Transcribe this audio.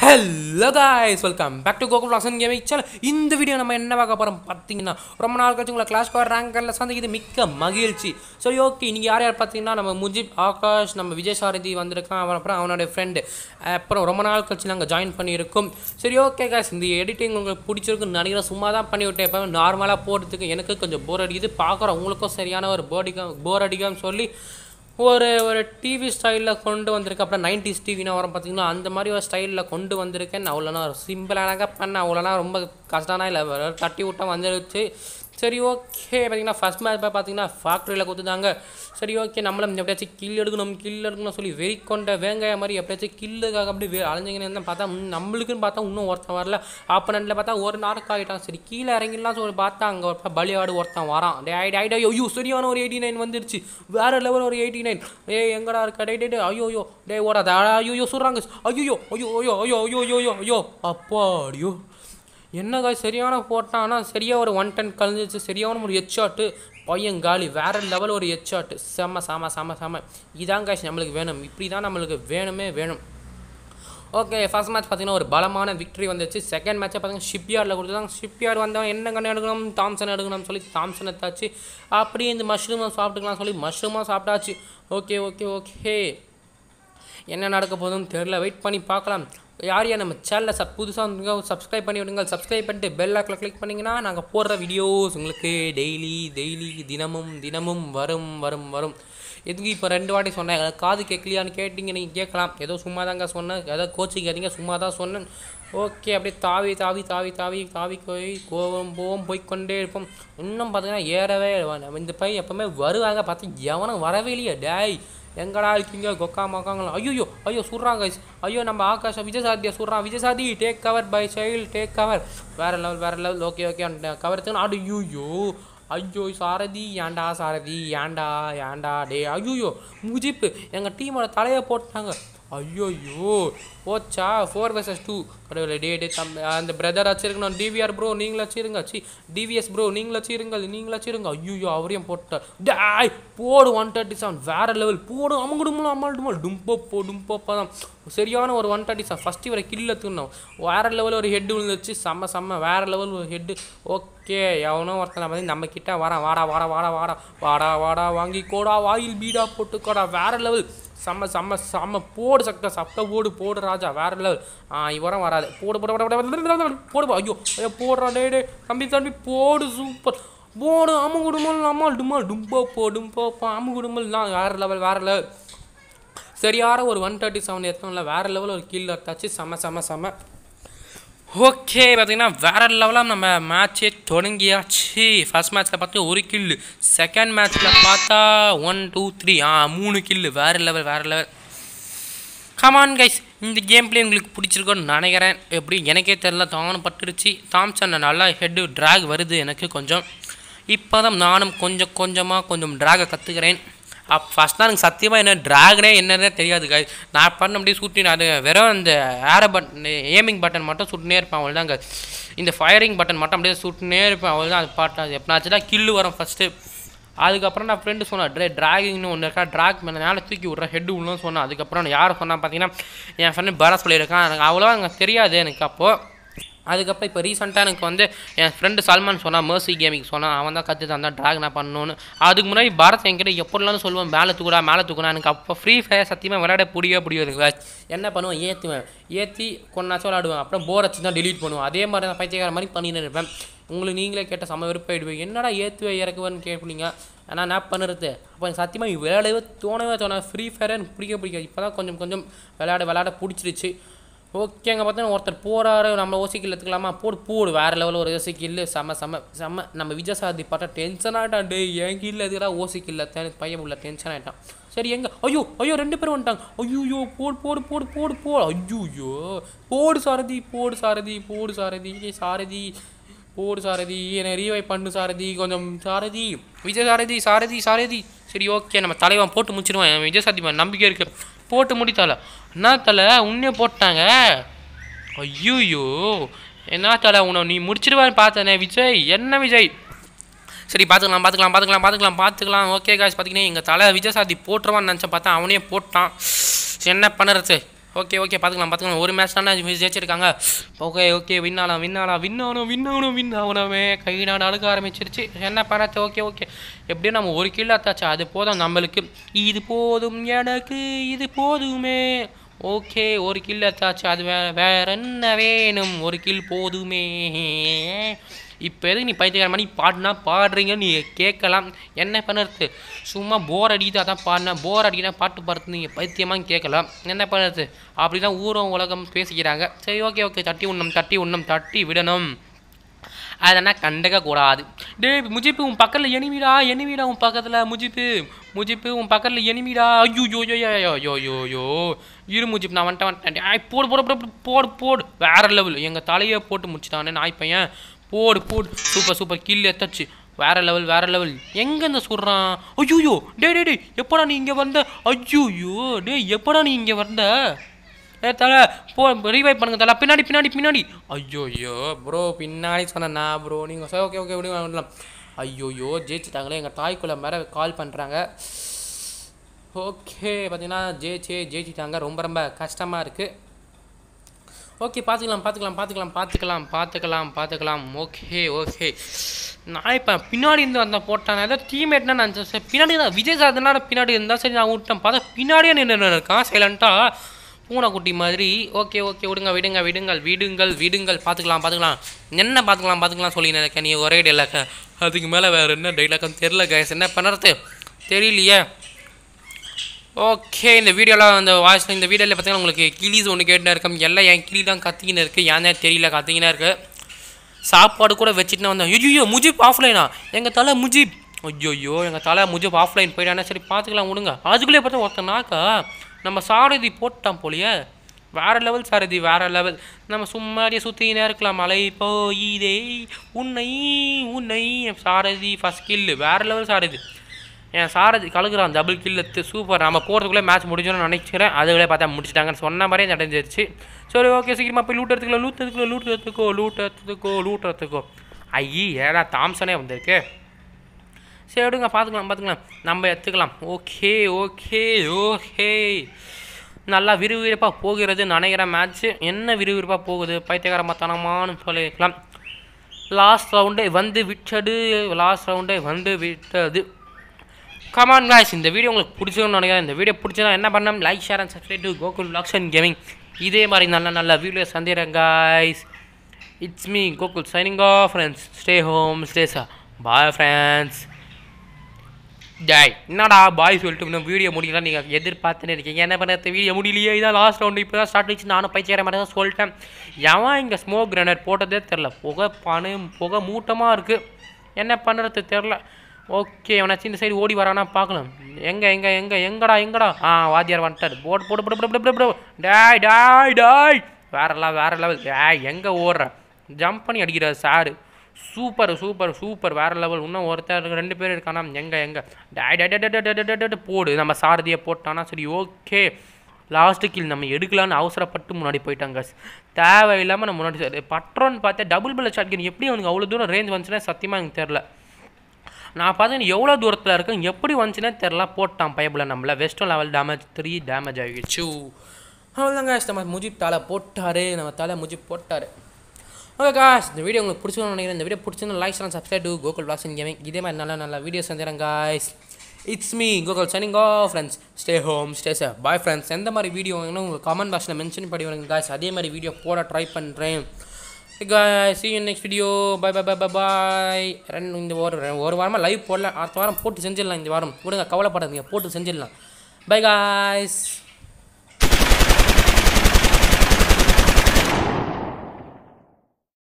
hello guys welcome back to Gokul Rasan gaming channel இந்த video நம்ம என்ன பார்க்க போகிறோம் பார்த்தீங்கன்னா ரொம்ப நாள் கழிச்சு உங்களை கிளாஸ் கார் ரேங்கரில் சந்திக்கிறது மிக்க மகிழ்ச்சி சரி ஓகே இன்றைக்கி யார் யார் பார்த்தீங்கன்னா நம்ம முஜிப் ஆகாஷ் நம்ம விஜய் சாரதி வந்திருக்கான் அவன் அப்புறம் அவனுடைய ஃப்ரெண்டு அப்புறம் ரொம்ப நாள் கழிச்சு நாங்கள் ஜாயின் பண்ணியிருக்கோம் சரி ஓகே காய்ஸ் இந்த எடிட்டிங் உங்களுக்கு பிடிச்சிருக்குன்னு நினைக்கிறேன் சும்மா தான் பண்ணி விட்டேன் இப்போ நார்மலாக போடுறதுக்கு எனக்கு கொஞ்சம் போர் அடிக்குது பார்க்குறோம் உங்களுக்கும் சரியான ஒரு போர் அடிக்க போர் அடிக்கான்னு சொல்லி ஒரு ஒரு டிவி ஸ்டைலில் கொண்டு வந்திருக்கு அப்புறம் நைன்டிஸ் டிவினா வரும் பார்த்திங்கன்னா அந்த மாதிரி ஒரு ஸ்டைலில் கொண்டு வந்திருக்கேன் அவ்வளோனா சிம்பிளானாக பண்ண அவ்வளோனா ரொம்ப கஷ்டம்னா இல்லை தட்டி விட்டா வந்துருச்சு சரி ஓகே பார்த்தீங்கன்னா ஃபஸ்ட் மேட்ச் பார்த்தீங்கன்னா ஃபேக்ட்ரியில் கொடுத்துருந்தாங்க சரி ஓகே நம்மளும் எப்படியாச்சும் கில் எடுக்கணும் கில் எடுக்கணும் சொல்லி வெறி கொண்ட வேங்காய மாதிரி எப்படியாச்சும் கில்லுக்காக அப்படி வே அலைஞ்சிங்கன்னு பார்த்தா நம்மளுக்குன்னு பார்த்தா இன்னும் ஒருத்தன் வரல அப்போ நண்டில் பார்த்தா ஒரு நாளுக்கு ஆகிட்டான் சரி கீழே இறங்கிடலாம் சொல்லி பார்த்தா அங்கே ஒரு பலியாடு ஒருத்தன் வரான் டே ஐடி ஐடி ஐயோ சரியான ஒரு எயிட்டி நைன் வந்துருச்சு வேறு லெவல் ஒரு எயிட்டி நைன் ஏ எங்கடா இருக்கா டே டே ஐயோ ஐயோ டே ஓடாத ஐயோ சொல்கிறாங்க ஐயோ ஐயோ ஐயோ ஐயோ ஐயோ ஐயோ ஐயோ ஐயோ அப்பா ஐயோ என்ன காய் சரியான போட்டான்னா ஆனால் சரியாக ஒரு ஒன் டென் கலந்துச்சு சரியான ஒரு ஹெட்ஷாட்டு பையன் காலி வேறு லெவல் ஒரு ஹெட்ஷாட்டு செம்ம சாம சாம சாம இதான் காய்ச்சி நம்மளுக்கு வேணும் இப்படி தான் நம்மளுக்கு வேணுமே வேணும் ஓகே ஃபஸ்ட் மேட்ச் பார்த்தீங்கன்னா ஒரு பலமான விக்ட்ரி வந்துச்சு செகண்ட் மேட்ச்சை பார்த்தீங்கன்னா ஷிப்யார்டில் ஷிப் ஷிப்யார்டு வந்தவன் என்ன கண்ணு எடுக்கணும் தாம்சன் எடுக்கணும்னு சொல்லி தாம்சன் எடுத்தாச்சு அப்படியே இந்த மஷ்ரூமை சாப்பிட்டுக்கலாம்னு சொல்லி மஷ்ரூமாக சாப்பிட்டாச்சு ஓகே ஓகே ஓகே என்ன நடக்க போகுதுன்னு தெரில வெயிட் பண்ணி பார்க்கலாம் யார் யார் நம்ம சேனலில் சப் புதுசாக வந்துங்க சப்ஸ்கிரைப் பண்ணி விடுங்க சப்ஸ்கிரைப் பண்ணிட்டு பெல் ஆக்கில் கிளிக் பண்ணிங்கன்னா நாங்கள் போடுற வீடியோஸ் உங்களுக்கு டெய்லி டெய்லி தினமும் தினமும் வரும் வரும் வரும் எதுக்கு இப்போ ரெண்டு வாட்டி சொன்னேன் காது கேட்கலையான்னு கேட்டிங்க நீங்கள் கேட்கலாம் ஏதோ சும்மா தாங்க சொன்னேன் ஏதோ கோச்சிங் கேட்டீங்க சும்மா தான் சொன்னேன் ஓகே அப்படியே தாவி தாவி தாவி தாவி தாவி போய் கோவம் போவோம் போய்கொண்டே இருப்போம் இன்னும் பார்த்தீங்கன்னா ஏறவே இந்த பையன் எப்போவுமே வருவாங்க பார்த்தா எவனும் வரவே இல்லையா டேய் எங்கடா இருக்கீங்க கொக்கா மக்காங்களா ஐயோ ஐயோ சுடுறாங்க கைஸ் ஐயோ நம்ம ஆகாஷம் விஜயசாதியா சுடுறான் விஜயசாதி டேக் கவர் பை சைல் டேக் கவர் வேற லெவல் வேற லெவல் ஓகே ஓகே கவர் அடு ஆடு ஐயோ ஐயோ சாரதி ஏண்டா சாரதி ஏண்டா ஏண்டா டே ஐயோ முஜிப்பு எங்கள் டீமோட தலையை போட்டாங்க ஐயோயோ ஓச்சா ஃபோர் வர்சஸ் டூ கடவுளை டே டே தம் அந்த பிரதர் வச்சிருக்கணும் டிவிஆர் ப்ரோ நீங்களா வச்சிருங்க சி டிவிஎஸ் ப்ரோ நீங்களும் வச்சிருங்க நீங்களா வச்சிருங்க ஐயோ அவரையும் போட்டார் டாய் போடு ஒன் தேர்ட்டி செவன் வேறு லெவல் போடு அம்மகுடுமோ டும்போ போ டும்பப்போ தான் சரியான ஒரு ஒன் தேர்ட்டி செவன் ஃபஸ்ட்டு இவரை கில்ல தூண்டோம் வேறு லெவல் ஒரு ஹெட் விழுந்துச்சு செம்ம செம்ம வேறு லெவல் ஒரு ஹெட்டு ஓகே எவனோ ஒருத்தனை வந்து நம்ம கிட்டே வரான் வாடா வாடா வாடா வாடா வாடா வாடா வாங்கி கோடா வாயில் பீடா போட்டுக்கோடா வேறு லெவல் செம்ம செம்ம செம்ம போடு சக்க சத்த ஓடு போடு ராஜா வேற லெவல் இவரம் வராது போடு போட போடு ஐயோ ஐயோ போடுறா டே டே தம்பி தம்பி போடு சூப்பர் போடு அம்மு குடும்பம் அம்மா டும்மா டும்போ போடும் போப்பா போ குடும்பம் தான் வேறு லெவல் வேறு லெவல் சரியான ஒரு ஒன் தேர்ட்டி செவன் இல்லை வேறு லெவல் ஒரு கீழே தச்சு செம செம செம்ம ஓகே பார்த்திங்கன்னா வேற லெவலாக நம்ம மேட்ச்சே தொடங்கியாச்சு ஃபஸ்ட் மேட்ச்சில் பார்த்தா ஒரு கில்லு செகண்ட் மேட்ச்சில் பார்த்தா ஒன் டூ த்ரீ ஆ மூணு கில்லு வேற லெவல் வேறு லெவல் கமான் கைஸ் இந்த கேம் பிளே உங்களுக்கு பிடிச்சிருக்கோன்னு நினைக்கிறேன் எப்படி எனக்கே தெரில தானும் பட்டுருச்சு தாம்சன் நல்லா ஹெட்டு ட்ராக் வருது எனக்கு கொஞ்சம் இப்போ தான் நானும் கொஞ்சம் கொஞ்சமாக கொஞ்சம் ட்ராகை கற்றுக்கிறேன் அப் ஃபஸ்ட்னா எனக்கு சத்தியமாக என்ன ட்ராகனே என்னன்னே தெரியாது கை நான் பண்ண முடியும் சுற்றி நான் வெறும் அந்த ஏர பட்டன் ஏமிங் பட்டன் மட்டும் சுட்டுனே இருப்பேன் அவள் தாங்க இந்த ஃபயரிங் பட்டன் மட்டும் அப்படியே சுட்டுனே இருப்பேன் அவள் தான் அது பாட்டு தான் கில்லு வரும் ஃபஸ்ட்டு அதுக்கப்புறம் நான் ஃப்ரெண்டு சொன்னேன் ட்ரே ட்ராகிங்னு ஒன்று இருக்கா ட்ராக் மேலே மேலே தூக்கி விட்றேன் ஹெட் உள்ளன்னு சொன்னேன் அதுக்கப்புறம் யார் சொன்னால் பார்த்தீங்கன்னா என் ஃப்ரெண்டு பரா சொல்லியிருக்கான் எனக்கு அவ்வளோவா எனக்கு தெரியாது எனக்கு அப்போது அதுக்கப்புறம் இப்போ ரீசெண்டாக எனக்கு வந்து என் ஃப்ரெண்டு சல்மான் சொன்னான் மர்சி கேமிங் சொன்னான் அவன் தான் கற்று தந்தான் நான் பண்ணணும்னு அதுக்கு முன்னாடி பாரத் என்கிட்ட எப்படிலாம் சொல்லுவேன் மேலே தூக்குடா மேலே தூக்குனா எனக்கு அப்போ ஃப்ரீ ஃபயர் சத்தியமாக விளையாட பிடிக்கவே பிடிக்காது என்ன பண்ணுவேன் ஏற்றுவேன் ஏற்றி கொண்டாச்சும் விளாடுவேன் அப்புறம் போர் வச்சு தான் டிலீட் பண்ணுவேன் அதே மாதிரி நான் பைத்தியக்கார மாதிரி பண்ணிட்டு இருப்பேன் உங்களுக்கு நீங்களே கேட்ட செம்ம வெறுப்பாயிடுவேன் என்னடா ஏற்றுவே இறக்குவேன் கேட்பீங்க ஆனால் என்ன பண்ணுறது அப்போ சத்தியமாக விளையாடவே தோணவே தோணா ஃப்ரீ ஃபயர் எனக்கு பிடிக்க பிடிக்காது இப்போ தான் கொஞ்சம் கொஞ்சம் விளையாட விளையாட பிடிச்சிருச்சு ஓகே அங்கே பார்த்தோன்னா ஒருத்தர் போகிறாரு நம்ம ஓசிக்கில் எடுத்துக்கலாமா போடு போடு வேறு லெவலில் ஒரு இல்லை செம செம செம நம்ம விஜயசாரதி பார்த்தா டென்ஷன் ஆகிட்டான் டே என் கீழே எதுக்குடா எனக்கு பையன் உள்ள டென்ஷன் ஆகிட்டான் சரி எங்கே ஐயோ ஐயோ ரெண்டு பேரும் வந்துட்டாங்க ஐயோயோ போடு போடு போடு போடு போடு ஐயோயோ போடு சாரதி போடு சாரதி போடு சாரதி சாரதி போடு சாரதி என்னை ரீவை பண்ணு சாரதி கொஞ்சம் சாரதி விஜய் சாரதி சாரதி சாரதி சரி ஓகே நம்ம தலைவன் போட்டு முடிச்சிடுவான் விஜய் நம்பிக்கை இருக்குது போட்டு முடித்தால என்ன தலை உன்னே போட்டாங்க ஐயோயோ என்ன தலை உன்னை நீ முடிச்சிடுவான்னு பார்த்தேனே விஜய் என்ன விஜய் சரி பார்த்துக்கலாம் பார்த்துக்கலாம் பார்த்துக்கலாம் பார்த்துக்கலாம் பார்த்துக்கலாம் ஓகே காசு பார்த்தீங்கன்னா எங்கள் தலை விஜய் சாதி போட்டுருவான்னு நினச்சேன் பார்த்தா அவனே போட்டான் என்ன பண்ணுறது ஓகே ஓகே பார்த்துக்கலாம் பார்த்துக்கலாம் ஒரு மேட்ச் தானே ஜெயிச்சிருக்காங்க ஓகே ஓகே வின் ஆகலாம் வின் ஆகலாம் வின் ஆகணும் வின் ஆகணும் வின் ஆகணுமே கை நாடு அழுக ஆரம்பிச்சிருச்சு என்ன பண்ணாச்சு ஓகே ஓகே எப்படியும் நம்ம ஒரு கீழே தாச்சு அது போதும் நம்மளுக்கு இது போதும் எனக்கு இது போதுமே ஓகே ஒரு கில் அத்தாச்சு அது வே வேற என்ன வேணும் ஒரு கில் போதுமே இப்போ எதுக்கு நீ பைத்தியக்கார மணி பாடினா பாடுறீங்கன்னு நீ கேட்கலாம் என்ன பண்ணுறது சும்மா போர் அடிக்கிட்டு அதான் பாடினா போர் அடிக்கிறா பாட்டு பாடுறது நீங்கள் பைத்தியமாக கேட்கலாம் என்ன பண்ணுறது அப்படி தான் ஊரம் உலகம் பேசிக்கிறாங்க சரி ஓகே ஓகே தட்டி உண்ணம் தட்டி உண்ணம் தட்டி விடணும் அதனால் கண்டுக்க கூடாது டே முஜிப்பு உன் பக்கத்தில் எனிமிடா எனிமிடா உன் பக்கத்தில் முஜிப்பு முஜிப்பு உன் பக்கத்தில் எனிமிடா ஐயோ யோ யோ யோ யோ இரு முஜிப் நான் வந்துட்டேன் வந்துட்டேன் போடு போடு போடு போடு போடு வேறு லெவல் எங்கள் தலையை போட்டு நான் நாய் பையன் போடு போடு சூப்பர் சூப்பர் கில் எத்தச்சு வேற லெவல் வேறு லெவல் எங்கேருந்து சொல்கிறான் ஐயோயோ டே டே டே எப்படா நீ இங்கே வந்த ஐயோயோ டே எப்படா நீ இங்கே வந்த ஏ தலை போ ரீவைவ் பண்ணுங்க தலை பின்னாடி பின்னாடி பின்னாடி ஐயோ ப்ரோ பின்னாடி சொன்னா ப்ரோ நீங்கள் சார் ஓகே ஓகே விடலாம் ஐயோயோ ஜெயிச்சிட்டாங்களே எங்கள் தாய்க்குள்ள மேலே கால் பண்ணுறாங்க ஓகே பார்த்தீங்கன்னா ஜெயிச்சே ஜெயிச்சிட்டாங்க ரொம்ப ரொம்ப கஷ்டமாக இருக்குது ஓகே பார்த்துக்கலாம் பார்த்துக்கலாம் பார்த்துக்கலாம் பார்த்துக்கலாம் பார்த்துக்கலாம் பார்த்துக்கலாம் ஓகே ஓகே நான் இப்போ பின்னாடி இருந்து வந்தேன் போட்டான் ஏதோ டீம்மேட்னா நான் பின்னாடி தான் விஜய் சாதனால பின்னாடி இருந்தால் சரி நான் விட்டேன் பார்த்தா பின்னாடியே நின்று இருக்கான் சைலண்ட்டாக பூனைக்குட்டி மாதிரி ஓகே ஓகே விடுங்க விடுங்க விடுங்கள் விடுங்கள் விடுங்கள் பார்த்துக்கலாம் பார்த்துக்கலாம் என்ன பார்த்துக்கலாம் பார்த்துக்கலாம் சொல்லி நினைக்க நீ ஒரே டெய்லாக அதுக்கு மேலே வேறு என்ன டெய்லாக்கம் தெரில கேஸ் என்ன பண்ணுறது தெரியலையே ஓகே இந்த வீடியோவில் அந்த வாய்ஸ் இந்த வீடியோவில் பார்த்தீங்கன்னா உங்களுக்கு கிளிஸ் ஒன்று கேட்டுனா இருக்கும் எல்லாம் என் கிளி தான் கத்திக்கினு இருக்குது ஏன் தெரியல கத்திக்கினா இருக்குது சாப்பாடு கூட வச்சுட்டு வந்தேன் ஐயோ முஜிப் ஆஃப்லைனா எங்கள் தலை முஜிப் ஐயோ எங்கள் தலை முஜிப் ஆஃப்லைன் போயிட்டானா சரி பார்த்துக்கலாம் விடுங்க அதுக்குள்ளேயே பார்த்தா ஒருத்தனாக்கா நம்ம சாரதி போட்டான் போலிய வேறு லெவல் சாரதி வேறு லெவல் நம்ம சும்மாரியே சுற்றினே இருக்கலாம் மலை போயிதே உன்னை உன்னை சாரதி ஃபஸ்ட் கில்லு வேறு லெவல் சாரதி என் சாரதி கழுகுறான் டபுள் கில்லு சூப்பர் நம்ம போகிறதுக்குள்ளே மேட்ச் முடிஞ்சோன்னு நினைக்கிறேன் அதுக்குள்ளே பார்த்தா முடிச்சிட்டாங்கன்னு சொன்ன மாதிரியே நடந்துருச்சு சரி ஓகே சீக்கிரமாக போய் லூட் எடுத்துக்கலாம் லூட் எடுத்துக்கலாம் லூட் எடுத்துக்கோ லூட் எடுத்துக்கோ லூட் எடுத்துக்கோ ஏடா தாம்சனே வந்திருக்கு சரி எடுங்க பார்த்துக்கலாம் பார்த்துக்கலாம் நம்ம எடுத்துக்கலாம் ஓகே ஓகே ஓகே நல்லா விறுவிறுப்பாக போகிறது நினைக்கிற மேட்ச்சு என்ன விறுவிறுப்பாக போகுது பைத்தியகாரமாத்தனமானு சொல்லிக்கலாம் லாஸ்ட் ரவுண்டே வந்து விட்டது லாஸ்ட் ரவுண்டே வந்து விட்டது கமான் காய்ஸ் இந்த வீடியோ உங்களுக்கு பிடிச்சதுன்னு நினைக்கிறேன் இந்த வீடியோ பிடிச்சதா என்ன பண்ணோம் like share and subscribe to Gokul logs and gaming இதே மாதிரி நல்ல நல்ல வீடியோ சந்திரன் guys it's me Gokul signing off friends stay home stay safe bye friends Joy என்னடா பாய் சொல்லிட்டு இன்னும் வீடியோ முடியலாம் நீங்கள் எதிர்பார்த்துன்னு இருக்கீங்க என்ன பண்ணுறது வீடியோ முடியலையே இதான் லாஸ்ட் ரவுண்டு இப்போ தான் ஸ்டார்ட் ஆச்சு நானும் பயிற்சி மாதிரி தான் சொல்லிட்டேன் எவன் இங்கே ஸ்மோக் கிரனேட் போட்டதே தெரில புகை பனு புகை மூட்டமாக இருக்குது என்ன பண்ணுறது தெரில ஓகே அவனை சின்ன சைடு ஓடி வரானா பார்க்கலாம் எங்கே எங்கே எங்கே எங்கடா எங்கடா ஆ வாத்தியார் வந்துட்டார் போட் போட்டு போட்டு போட்டு போட்டு போட்டு டாய் டாய் டாய் வேறலாம் வேற லெவல் டேய் எங்கே ஓடுற ஜம்ப் பண்ணி அடிக்கிறார் சாரு சூப்பர் சூப்பர் சூப்பர் வேறு லெவல் இன்னும் ஒருத்தர் ரெண்டு பேர் இருக்கானா எங்கே எங்கே போடு நம்ம சாரதியை போட்டானா சரி ஓகே லாஸ்ட்டு கீழ் நம்ம எடுக்கலான்னு அவசரப்பட்டு முன்னாடி போயிட்டாங்க தேவையில்லாமல் நம்ம முன்னாடி பட்ரோன்னு பார்த்தா டபுள் பில்ல ஷாட் கன் எப்படி அவனுக்கு அவ்வளோ தூரம் ரேஞ்ச் வந்துச்சுன்னா சத்தியமாக எனக்கு தெரில நான் பார்த்தேன் எவ்வளோ தூரத்தில் இருக்கும் எப்படி வந்துச்சுன்னே தெரில போட்டான் பயப்பில் நம்மள western level damage three damage ஆகிடுச்சு அவ்வளோதாங்க நம்ம முஜிப் தலை போட்டார் நம்ம தலை முஜிப் போட்டார் ஓகே காஸ் இந்த வீடியோ உங்களுக்கு பிடிச்சிக்கணும் நினைக்கிறேன் இந்த வீடியோ பிடிச்சிருந்தா like channel subscribe to Gokul blacks gaming இதே மாதிரி நல்ல நல்ல வீடியோஸ் வந்துடுறேன் காய்ஸ் இட்ஸ் மீ கோகுல் சனிங் ஆ friends stay home stay sir bye friends எந்த மாதிரி வீடியோ வேணும் உங்கள் கமெண்ட் பாக்ஸில் மென்ஷன் பண்ணி வருங்க காய்ஸ் அதே மாதிரி வீடியோ போட ட்ரை பண்ணுறேன் guy see you next video bye bye bye bye bye ரெண்டு இந்த ஒரு ஒரு வாரமாக லைவ் போடல அடுத்த வாரம் போட்டு செஞ்சிடலாம் இந்த வாரம் விடுங்க கவலைப்படாதீங்க போட்டு செஞ்சிடலாம் பை காய்ஸ்